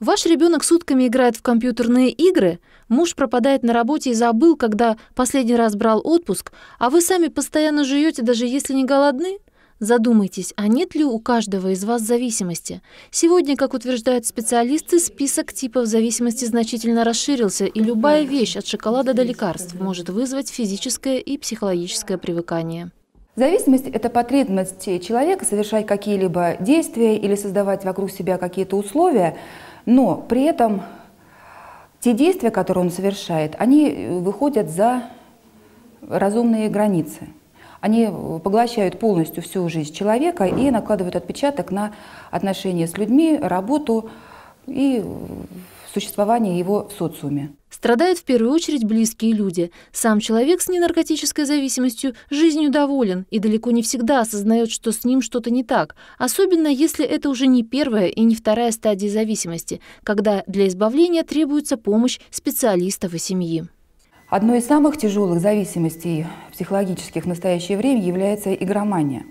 Ваш ребенок сутками играет в компьютерные игры, муж пропадает на работе и забыл, когда последний раз брал отпуск, а вы сами постоянно жуете, даже если не голодны? Задумайтесь, а нет ли у каждого из вас зависимости? Сегодня, как утверждают специалисты, список типов зависимости значительно расширился, и любая вещь от шоколада до лекарств может вызвать физическое и психологическое привыкание. Зависимость – это потребность человека совершать какие-либо действия или создавать вокруг себя какие-то условия, но при этом те действия, которые он совершает, они э, выходят за разумные границы. Они э, поглощают полностью всю жизнь человека и накладывают отпечаток на отношения с людьми, работу и э, существования его в социуме. Страдают в первую очередь близкие люди. Сам человек с ненаркотической зависимостью жизнью доволен и далеко не всегда осознает, что с ним что-то не так, особенно если это уже не первая и не вторая стадия зависимости, когда для избавления требуется помощь специалистов и семьи. Одной из самых тяжелых зависимостей психологических в настоящее время является игромания.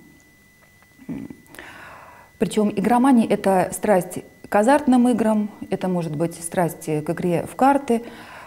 Причем игромания – это страсть к азартным играм, это может быть страсть к игре в карты,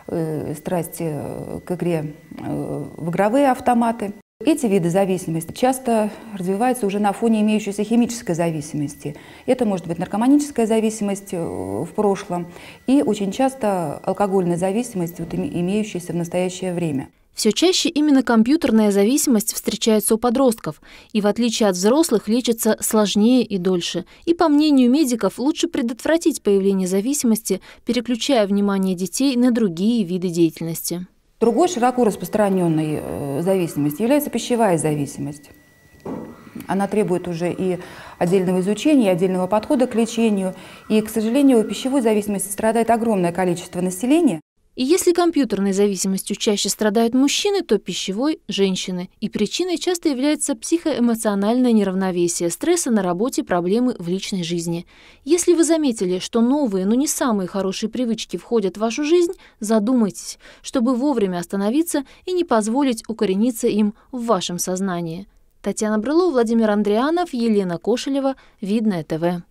э, страсть к игре э, в игровые автоматы. Эти виды зависимости часто развиваются уже на фоне имеющейся химической зависимости. Это может быть наркоманическая зависимость э, в прошлом и очень часто алкогольная зависимость, вот, имеющаяся в настоящее время. Все чаще именно компьютерная зависимость встречается у подростков и, в отличие от взрослых, лечится сложнее и дольше. И, по мнению медиков, лучше предотвратить появление зависимости, переключая внимание детей на другие виды деятельности. Другой широко распространенной э, зависимостью является пищевая зависимость. Она требует уже и отдельного изучения, и отдельного подхода к лечению. И, к сожалению, у пищевой зависимости страдает огромное количество населения. И если компьютерной зависимостью чаще страдают мужчины, то пищевой – женщины. И причиной часто является психоэмоциональное неравновесие, стресса на работе, проблемы в личной жизни. Если вы заметили, что новые, но не самые хорошие привычки входят в вашу жизнь, задумайтесь, чтобы вовремя остановиться и не позволить укорениться им в вашем сознании. Татьяна Брыло, Владимир Андрианов, Елена Кошелева, Видное ТВ.